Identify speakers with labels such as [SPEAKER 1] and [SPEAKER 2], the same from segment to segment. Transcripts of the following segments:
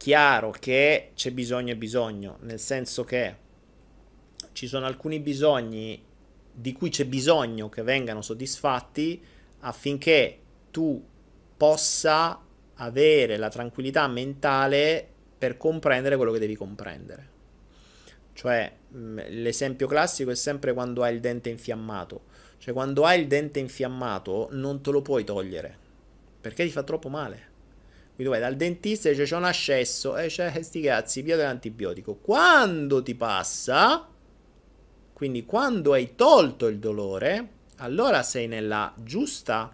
[SPEAKER 1] chiaro che c'è bisogno e bisogno, nel senso che ci sono alcuni bisogni di cui c'è bisogno che vengano soddisfatti affinché tu possa avere la tranquillità mentale per comprendere quello che devi comprendere. Cioè, mm, l'esempio classico è sempre quando hai il dente infiammato. Cioè, quando hai il dente infiammato non te lo puoi togliere perché ti fa troppo male quindi tu vai dal dentista e dice c'è un ascesso, e c'è eh, sti cazzi, via dell'antibiotico. Quando ti passa, quindi quando hai tolto il dolore, allora sei nella giusta,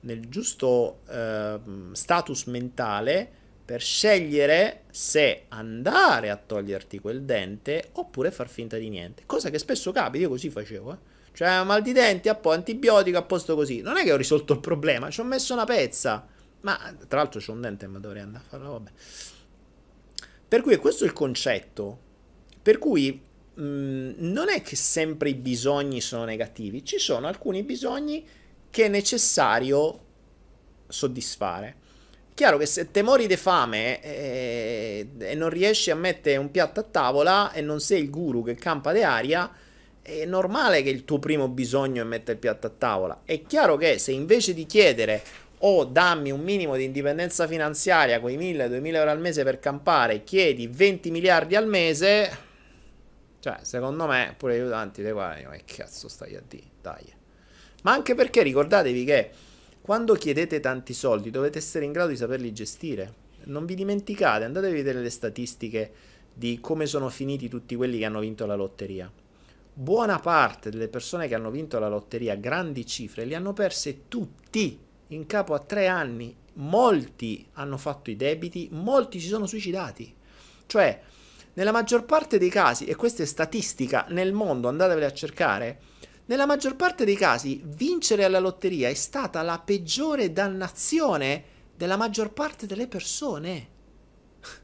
[SPEAKER 1] nel giusto eh, status mentale per scegliere se andare a toglierti quel dente oppure far finta di niente. Cosa che spesso capita, io così facevo, eh. Cioè, mal di denti, a antibiotico, a posto così. Non è che ho risolto il problema, ci ho messo una pezza. Ma tra l'altro c'è un dente, ma dovrei andare a farlo, vabbè. Per cui questo è il concetto. Per cui mm, non è che sempre i bisogni sono negativi, ci sono alcuni bisogni che è necessario soddisfare. Chiaro che se te mori di fame eh, e non riesci a mettere un piatto a tavola e non sei il guru che campa di aria, è normale che il tuo primo bisogno è mettere il piatto a tavola. È chiaro che se invece di chiedere o dammi un minimo di indipendenza finanziaria, quei 1000-2000 euro al mese per campare, chiedi 20 miliardi al mese, cioè secondo me pure gli aiutanti te guardano, ma che cazzo stai a dire, dai. Ma anche perché ricordatevi che quando chiedete tanti soldi dovete essere in grado di saperli gestire. Non vi dimenticate, andate a vedere le statistiche di come sono finiti tutti quelli che hanno vinto la lotteria buona parte delle persone che hanno vinto la lotteria, grandi cifre, li hanno perse tutti in capo a tre anni molti hanno fatto i debiti, molti si sono suicidati. Cioè, nella maggior parte dei casi, e questa è statistica nel mondo, andatevele a cercare, nella maggior parte dei casi vincere alla lotteria è stata la peggiore dannazione della maggior parte delle persone.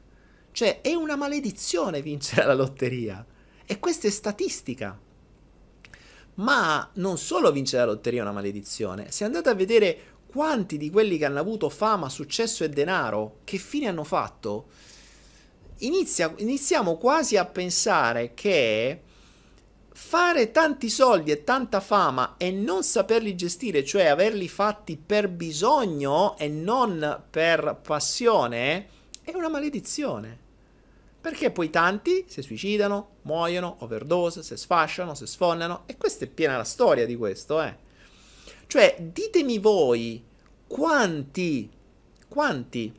[SPEAKER 1] Cioè, è una maledizione vincere alla lotteria. E questa è statistica. Ma non solo vincere la lotteria è una maledizione. Se andate a vedere quanti di quelli che hanno avuto fama, successo e denaro, che fine hanno fatto? Inizia, iniziamo quasi a pensare che fare tanti soldi e tanta fama e non saperli gestire, cioè averli fatti per bisogno e non per passione, è una maledizione. Perché poi tanti si suicidano, muoiono, overdose, si sfasciano, si sfondano e questa è piena la storia di questo, eh. Cioè, ditemi voi quanti, quanti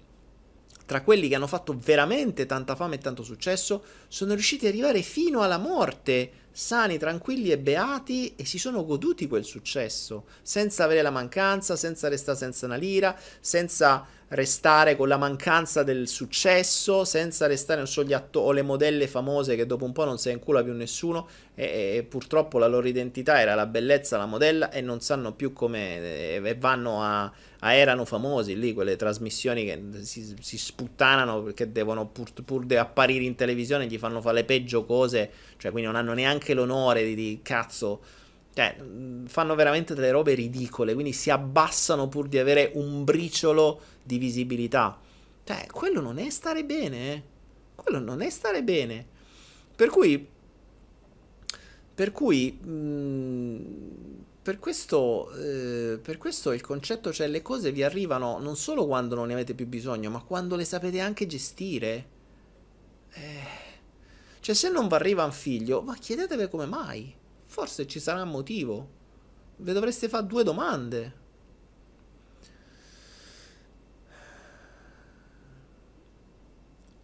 [SPEAKER 1] tra quelli che hanno fatto veramente tanta fama e tanto successo sono riusciti ad arrivare fino alla morte, sani, tranquilli e beati, e si sono goduti quel successo, senza avere la mancanza, senza restare senza una lira, senza restare con la mancanza del successo, senza restare non so, gli sogliatto o le modelle famose che dopo un po' non si ne incula più nessuno e, e, purtroppo la loro identità era la bellezza, la modella e non sanno più come e, e vanno a, a, erano famosi lì quelle trasmissioni che si, si sputtanano perché devono pur, pur de apparire in televisione gli fanno fare le peggio cose, cioè quindi non hanno neanche l'onore di, di cazzo cioè, fanno veramente delle robe ridicole, quindi si abbassano pur di avere un briciolo di visibilità. Cioè, quello non è stare bene. Eh. Quello non è stare bene. Per cui... Per cui... Mh, per questo, eh, per questo, il concetto, cioè le cose vi arrivano non solo quando non ne avete più bisogno, ma quando le sapete anche gestire. Eh. Cioè se non vi arriva un figlio, ma chiedeteve come mai. Forse ci sarà motivo. Vi dovreste fare due domande.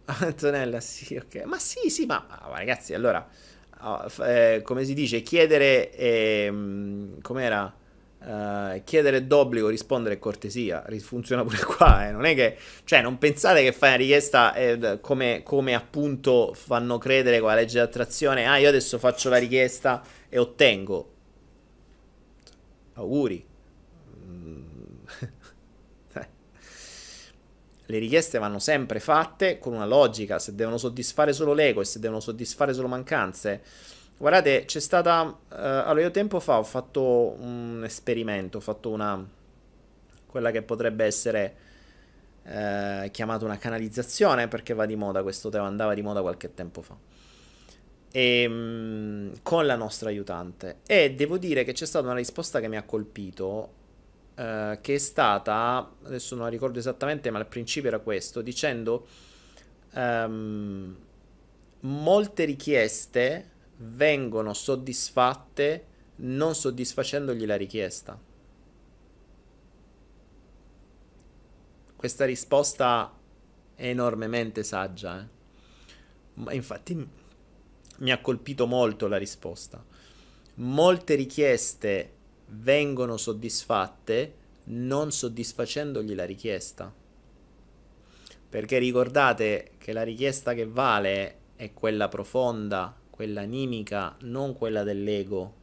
[SPEAKER 1] Antonella, sì, ok. Ma sì, sì, ma oh, ragazzi, allora, ah, eh, come si dice, chiedere... Eh, com'era? Eh, chiedere d'obbligo, rispondere è cortesia, funziona pure qua, eh. non è che, cioè non pensate che fai una richiesta eh, come, come, appunto fanno credere con la legge di attrazione, ah io adesso faccio la richiesta e ottengo, auguri, mm. eh. le richieste vanno sempre fatte con una logica, se devono soddisfare solo l'ego e se devono soddisfare solo mancanze, Guardate, c'è stata... Uh, allora, io tempo fa ho fatto un esperimento, ho fatto una... quella che potrebbe essere uh, chiamata una canalizzazione, perché va di moda questo tema, andava di moda qualche tempo fa. E, um, con la nostra aiutante. E devo dire che c'è stata una risposta che mi ha colpito, uh, che è stata, adesso non la ricordo esattamente, ma al principio era questo, dicendo... Um, molte richieste vengono soddisfatte non soddisfacendogli la richiesta. Questa risposta è enormemente saggia, eh? ma infatti mi ha colpito molto la risposta. Molte richieste vengono soddisfatte non soddisfacendogli la richiesta. Perché ricordate che la richiesta che vale è quella profonda, quella animica, non quella dell'ego.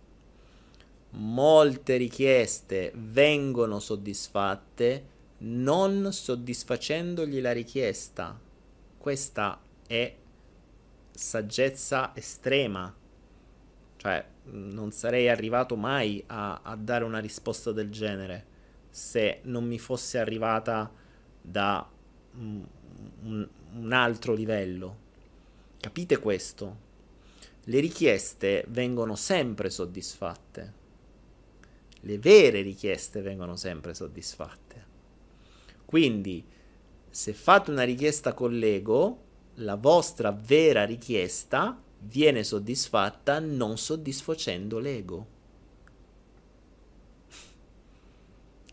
[SPEAKER 1] Molte richieste vengono soddisfatte non soddisfacendogli la richiesta. Questa è saggezza estrema. Cioè, non sarei arrivato mai a, a dare una risposta del genere se non mi fosse arrivata da un, un altro livello. Capite questo? le richieste vengono sempre soddisfatte. Le vere richieste vengono sempre soddisfatte. Quindi, se fate una richiesta con l'ego, la vostra vera richiesta viene soddisfatta non soddisfacendo l'ego.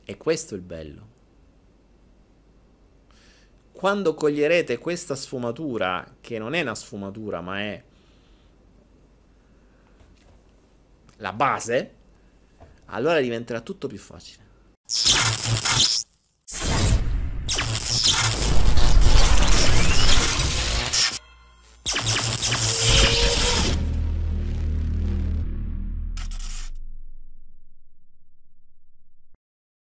[SPEAKER 1] E questo è il bello. Quando coglierete questa sfumatura, che non è una sfumatura, ma è la base, allora diventerà tutto più facile.